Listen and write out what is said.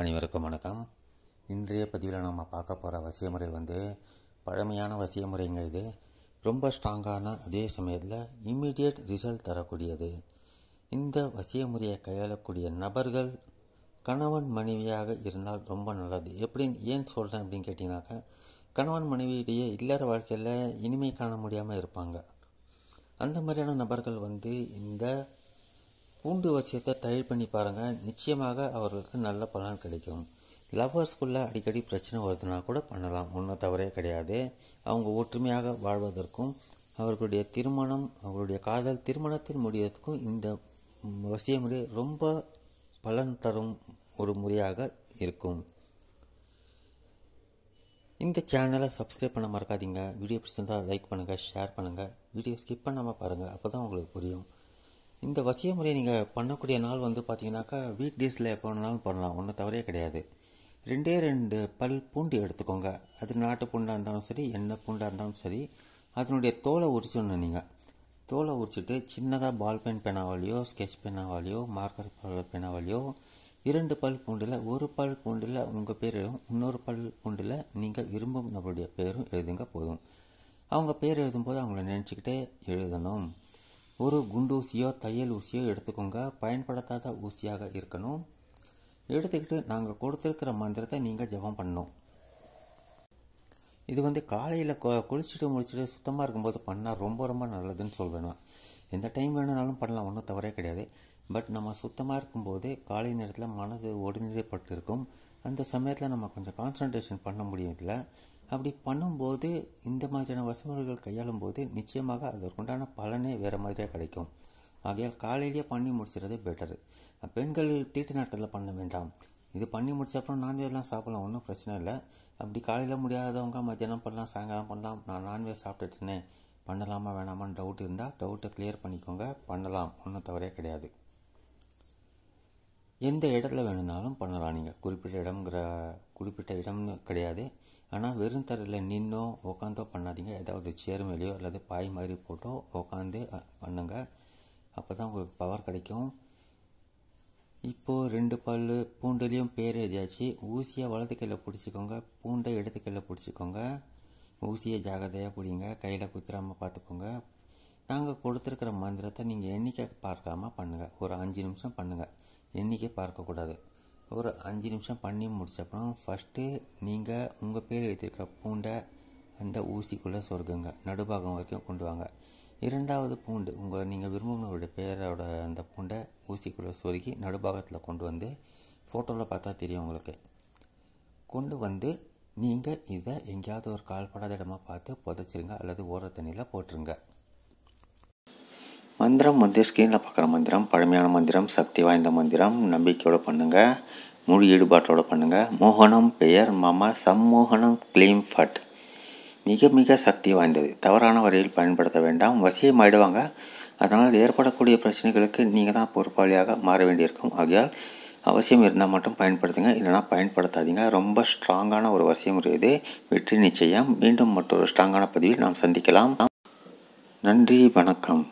அனைவருக்கும் வணக்கம் இன்றைய பதிவில் நம்ம பார்க்க போகிற வசிய முறை வந்து பழமையான வசிய முறைங்க இது ரொம்ப ஸ்ட்ராங்கான அதே சமயத்தில் இம்மிடியட் ரிசல்ட் தரக்கூடியது இந்த வசிய முறையை கையாளக்கூடிய நபர்கள் கணவன் மனைவியாக இருந்தால் ரொம்ப நல்லது எப்படின்னு ஏன் சொல்கிறேன் அப்படின்னு கேட்டிங்கனாக்கா கணவன் மனைவியிடையே இல்லற வாழ்க்கையில் இனிமை காண முடியாமல் இருப்பாங்க அந்த மாதிரியான நபர்கள் வந்து இந்த பூண்டு வச்சியத்தை தயிர் பண்ணி பாருங்கள் நிச்சயமாக அவர்களுக்கு நல்ல பலன் கிடைக்கும் லவ்வர்ஸ்குள்ளே அடிக்கடி பிரச்சனை வருதுன்னா கூட பண்ணலாம் ஒன்றும் தவறே கிடையாது அவங்க ஒற்றுமையாக வாழ்வதற்கும் அவர்களுடைய திருமணம் அவர்களுடைய காதல் திருமணத்தில் முடியறதுக்கும் இந்த வசிய முறை ரொம்ப பலன் தரும் ஒரு முறையாக இருக்கும் இந்த சேனலை சப்ஸ்கிரைப் பண்ண மறக்காதீங்க வீடியோ பிடிச்சிருந்தால் லைக் பண்ணுங்கள் ஷேர் பண்ணுங்கள் வீடியோ ஸ்கிப் பண்ணாமல் பாருங்கள் அப்போ தான் உங்களுக்கு புரியும் இந்த வசிய முறையை நீங்கள் பண்ணக்கூடிய நாள் வந்து பார்த்தீங்கன்னாக்கா வீக் டேஸில் எப்போ வேணாலும் பண்ணலாம் ஒன்றும் தவறே கிடையாது ரெண்டே ரெண்டு பல் பூண்டு எடுத்துக்கோங்க அது நாட்டு பூண்டாக இருந்தாலும் சரி எண்ணெய் பூண்டாக இருந்தாலும் சரி அதனுடைய தோலை உரிச்சிடணும் நீங்கள் தோலை உரிச்சிட்டு சின்னதாக பால் பென் பெனாவாலேயோ ஸ்கெச் பெனாவாலேயோ மார்க்கர் பெனாவாலேயோ இரண்டு பல் பூண்டில் ஒரு பல் பூண்டில் உங்கள் எழுதும் இன்னொரு பல் பூண்டில் நீங்கள் விரும்பும் நபருடைய பேரும் எழுதுங்க போதும் அவங்க பேர் எழுதும்போது அவங்கள நினச்சிக்கிட்டே எழுதணும் ஒரு குண்டு ஊசியோ தையல் ஊசியோ எடுத்துக்கோங்க பயன்படுத்தாத ஊசியாக இருக்கணும் எடுத்துக்கிட்டு நாங்கள் கொடுத்துருக்கிற மந்திரத்தை நீங்கள் ஜபம் பண்ணணும் இது வந்து காலையில் குளிச்சுட்டு முடிச்சுட்டு சுத்தமாக இருக்கும்போது பண்ணால் ரொம்ப ரொம்ப நல்லதுன்னு சொல்வேணும் எந்த டைம் வேணுனாலும் பண்ணலாம் ஒன்றும் தவறே கிடையாது பட் நம்ம சுத்தமாக இருக்கும்போது காலை நேரத்தில் மனது ஒடுநிலைப்பட்டு இருக்கும் அந்த சமயத்தில் நம்ம கொஞ்சம் கான்சன்ட்ரேஷன் பண்ண முடியும் இதில் அப்படி பண்ணும்போது இந்த மாதிரியான வசமுறைகள் கையாளும் போது நிச்சயமாக அதற்குண்டான பலனே வேறு மாதிரியாக கிடைக்கும் ஆகையால் காலையிலேயே பண்ணி முடிச்சுறது பெட்டரு பெண்கள் தீட்டு நாட்களில் பண்ண வேண்டாம் இது பண்ணி முடிச்ச அப்புறம் நான்வெஜ்லாம் சாப்பிடலாம் ஒன்றும் பிரச்சனை இல்லை அப்படி காலையில் முடியாதவங்க மத்தியானம் பண்ணலாம் சாயங்காலம் பண்ணலாம் நான் நான்வெஜ் சாப்பிட்டுட்டேனே பண்ணலாமா வேணாமான்னு டவுட் இருந்தால் டவுட்டை கிளியர் பண்ணிக்கோங்க பண்ணலாம் ஒன்றும் தவறே கிடையாது எந்த இடத்துல வேணுனாலும் பண்ணலாம் நீங்கள் குறிப்பிட்ட இடம்ங்கிற குறிப்பிட்ட இடம்னு கிடையாது ஆனால் வெறும் தரையில் நின்னோ உக்காந்தோ பண்ணாதீங்க ஏதாவது சேர் மேலேயோ அல்லது பாய் மாதிரி போட்டோ உக்காந்து பண்ணுங்கள் அப்போ தான் உங்களுக்கு பவர் கிடைக்கும் இப்போது ரெண்டு பல் பூண்டுலேயும் பேர் எழுதியாச்சு ஊசியை வலது கையில் பிடிச்சிக்கோங்க பூண்டை இடது கையில் பிடிச்சிக்கோங்க ஊசியை ஜாகிரதையாக பிடிங்க கையில் குத்துறாமல் பார்த்துக்கோங்க நாங்கள் கொடுத்துருக்கிற மந்திரத்தை நீங்கள் எண்ணிக்கை பார்க்காம பண்ணுங்கள் ஒரு அஞ்சு நிமிஷம் பண்ணுங்கள் எண்ணிக்கை பார்க்கக்கூடாது ஒரு அஞ்சு நிமிஷம் பண்ணி முடிச்சப்பறம் ஃபஸ்ட்டு நீங்கள் உங்கள் பேர் எழுதியிருக்கிற பூண்டை அந்த ஊசிக்குள்ளே சொருகுங்க நடுபாகம் வரைக்கும் கொண்டு வாங்க இரண்டாவது பூண்டு உங்கள் நீங்கள் விரும்பினவருடைய பேரோட அந்த பூண்டை ஊசிக்குள்ளே சொருகி நடுபாகத்தில் கொண்டு வந்து ஃபோட்டோவில் பார்த்தா தெரியும் உங்களுக்கு கொண்டு வந்து நீங்கள் இதை எங்கேயாவது ஒரு கால்படாத இடமாக பார்த்து புதைச்சிருங்க அல்லது ஓர தண்ணியில் போட்டுருங்க மந்திரம் வந்து ஸ்க்ரீனில் பார்க்குற மந்திரம் பழமையான மந்திரம் சக்தி வாய்ந்த மந்திரம் நம்பிக்கையோடு பண்ணுங்கள் முழு ஈடுபாட்டோடு பண்ணுங்கள் மோகனம் பெயர் மம சம்மோகனம் கிளீம் ஃபட் மிக மிக சக்தி வாய்ந்தது தவறான வரையில் பயன்படுத்த வேண்டாம் வசியம் ஆயிடுவாங்க அதனால் ஏற்படக்கூடிய பிரச்சனைகளுக்கு நீங்கள் தான் பொறுப்பாளியாக மாற வேண்டியிருக்கும் ஆகையால் அவசியம் இருந்தால் மட்டும் பயன்படுத்துங்க இல்லைனா பயன்படுத்தாதீங்க ரொம்ப ஸ்ட்ராங்கான ஒரு வசியம் இது வெற்றி நிச்சயம் மீண்டும் மற்றொரு ஸ்ட்ராங்கான பதிவில் நாம் சந்திக்கலாம் நன்றி வணக்கம்